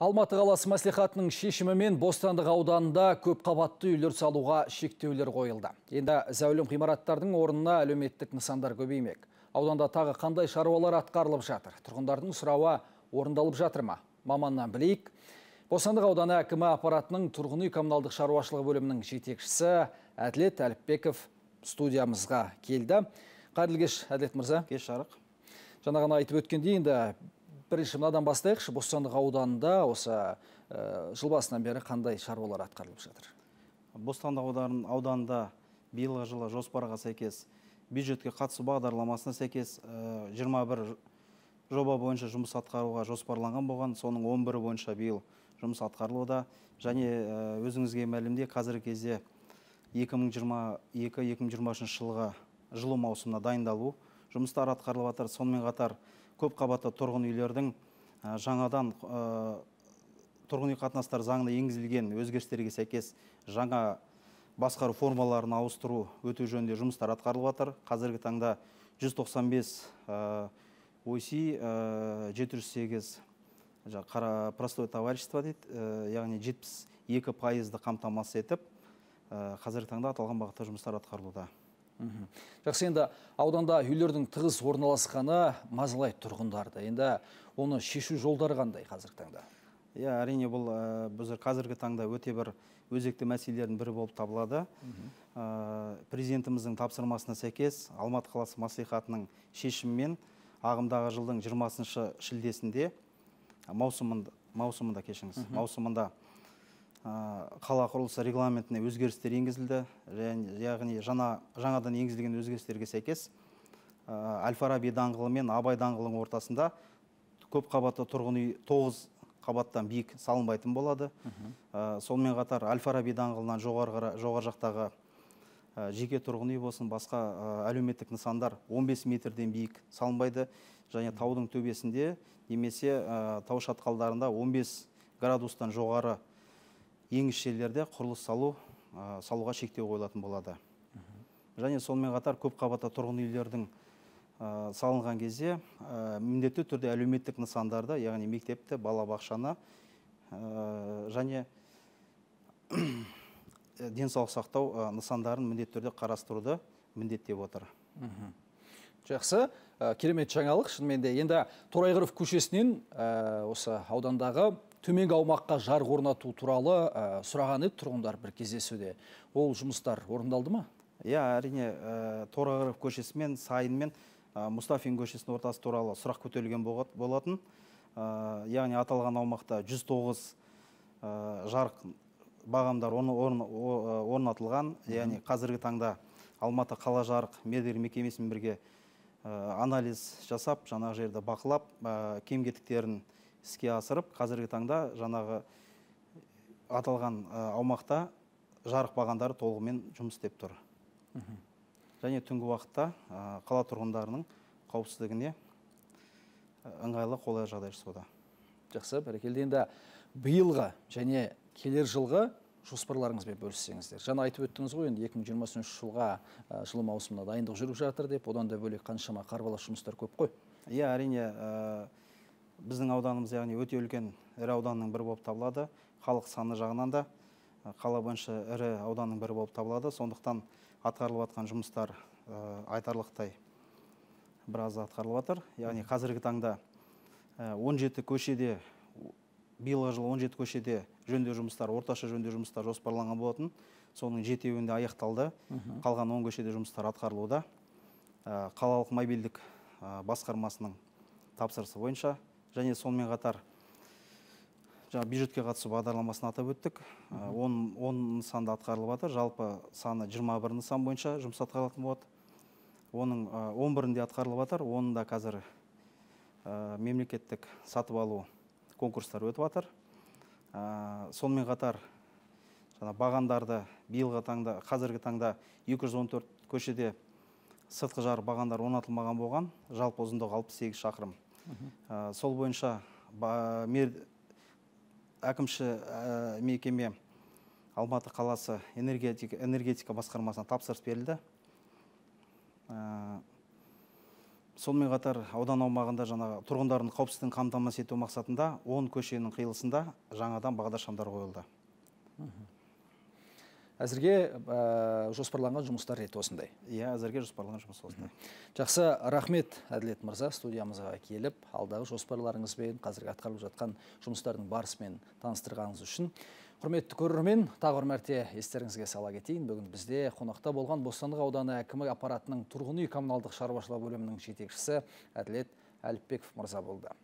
Алматы қаласы мәслихатының шешімімен Бостандық ауданында көп қабатты үйлер салуға шектеулер қойылды. Енді зәулім ғимараттардың орнына әлеуметтік нысандар көбеймек. Ауданда тағы қандай шаруалар атқарылып жатыр? Тұрғындардың сұрауы орындалып жатыр ма? Маманнан білейік. Бостандық ауданы әкімі аппаратының тұрғын үй коммуналдық шаруашылығы бөлімінің жетекшісі Әділет Әліпбеков студиямызға келді. Қайырлы кеш, Әділет мырза. Кеш жарық. айтып өткендей, енді бірінші мынадан бастайықшы бостандық ауданында осы ә, жыл басынан бері қандай шаруалар атқарылып жатыр бостандық аудан, ауданында биылғы жылы жоспарға сәйкес бюджетке қатысу бағдарламасына сәйкес ә, э, 21 жоба бойынша жұмыс атқаруға жоспарланған болған соның 11 бойынша биыл жұмыс атқарылуда және э, өзіңізге мәлімде қазіргі кезде 2022-2023 жылға жылу маусымына дайындалу жұмыстары атқарылып жатыр сонымен қатар көпқабатты тұрғын үйлердің жаңадан тұрғын үй қатынастары заңына енгізілген өзгерістерге сәйкес жаңа басқару формаларын ауыстыру өту жөнінде жұмыстар атқарылып жатыр қазіргі таңда 195 оси жеті жүз сегіз қара простой товарищество дейді яғни 72 пайызды қамтамасыз етіп қазіргі таңда аталған бағытта жұмыстар атқарылуда жақсы енді ауданда үйлердің тығыз орналасқаны мазылай тұрғындарды енді оны шешу жолдары қандай қазіргі таңда иә әрине бұл э, қазіргі таңда өте бір өзекті мәселелердің бірі болып табылады э, президентіміздің тапсырмасына сәйкес алматы қаласы мәслихатының шешімімен ағымдағы жылдың 20 шілдесінде маусымында маусымында кешіріңіз маусымында қала құрылысы регламентіне өзгерістер енгізілді яғни жаңадан енгізілген өзгерістерге сәйкес әл фараби даңғылы мен абай даңғылының ортасында көп қабатты тұрғын үй тоғыз қабаттан биік салынбайтын болады ә, сонымен қатар әл фараби даңғылынан жоғары, жоғары жақтағы жеке тұрғын үй болсын басқа әлеуметтік нысандар 15 метрден биік салынбайды және таудың төбесінде немесе ә, тау шатқалдарында 15 градустан жоғары жерлерде құрылыс салу салуға шектеу қойылатын болады және сонымен қатар көпқабатты тұрғын үйлердің салынған кезде міндетті түрде әлеуметтік нысандарды, яғни мектепті балабақшаны және денсаулық сақтау нысандарын міндетті түрде қарастыруды міндеттеп отыр жақсы керемет жаңалық шынымен де енді торайғыров көшесінен осы аудандағы төменгі аумаққа жарық орнату туралы ә, сұраған еді тұрғындар бір кездесуде ол жұмыстар орындалды ма иә әрине ә, э, торағыров көшесі мен сайын мен ә, э, мұстафин көшесінің ортасы туралы сұрақ көтерілген болатын ә, яғни аталған аумақта 109 ә, жарық бағамдар орнатылған яғни қазіргі таңда алматы қала жарық мердігер мекемесімен бірге анализ жасап жаңағы жерді бақылап кем кетіктерін іске асырып қазіргі таңда жаңағы э, аталған э, аумақта жарық бағандары толығымен жұмыс істеп тұр және түнгі уақытта э, қала тұрғындарының қауіпсіздігіне ыңғайлы қолайлы жағдай жасауда жақсы бәрекелді енді биылғы және келер жылғы жоспарларыңызбен бөліссеңіздер жаңа айтып өттіңіз ғой енді 2023 жылға жылы маусымына дайындық жүріп жатыр деп одан да бөлек қаншама қарбалас жұмыстар көп қой иә әрине біздің ауданымыз яғни өте үлкен ірі ауданның бірі болып табылады халық саны жағынан да қала бойынша ірі ауданның бірі болып табылады сондықтан атқарылып жатқан жұмыстар айтарлықтай біраз атқарылып жатыр яғни қазіргі таңда 17 көшеде биылғы жылы 17 көшеде жөндеу жұмыстары орташа жөндеу жұмыстары жоспарланған болатын соның жетеуінде аяқталды қалған он көшеде жұмыстар атқарылуда қалалық мобильдік басқармасының тапсырысы бойынша және сонымен қатар жаңа бюджетке қатысу бағдарламасын атап өттік э, он, он нысанда атқарылып жатыр жалпы саны бір нысан бойынша жұмыс атқарылатын болады оның э, он бірінде атқарылып жатыр оның қазір ә, мемлекеттік сатып алу конкурстары өтіп жатыр ә, сонымен қатар жаңа бағандарды биылғы таңда қазіргі таңда 214 көшеде сыртқы жарық бағандар орнатылмаған болған жалпы ұзындығы сегіз шақырым сол бойынша әкімші ә, мекеме алматы қаласы энергетика, энергетика басқармасына тапсырыс берілді сонымен қатар аудан аумағында жаңағы тұрғындардың қауіпсіздігін қамтамасыз ету мақсатында он көшенің қиылысында жаңадан бағдаршамдар қойылды әзірге э, жоспарланған жұмыстар рет осындай иә әзірге жоспарланған жұмыс осындай жақсы рахмет әділет мырза студиямызға келіп алдағы жоспарларыңыз қазіргі атқарылып жатқан жұмыстардың барысымен таныстырғаныңыз үшін құрметті көрермен тағы бір мәрте естеріңізге сала кетейін бүгін бізде қонақта болған бостандық ауданы әкімі аппаратының тұрғын үй коммуналдық шаруашылық бөлімінің жетекшісі әділет әліпбеков мырза болды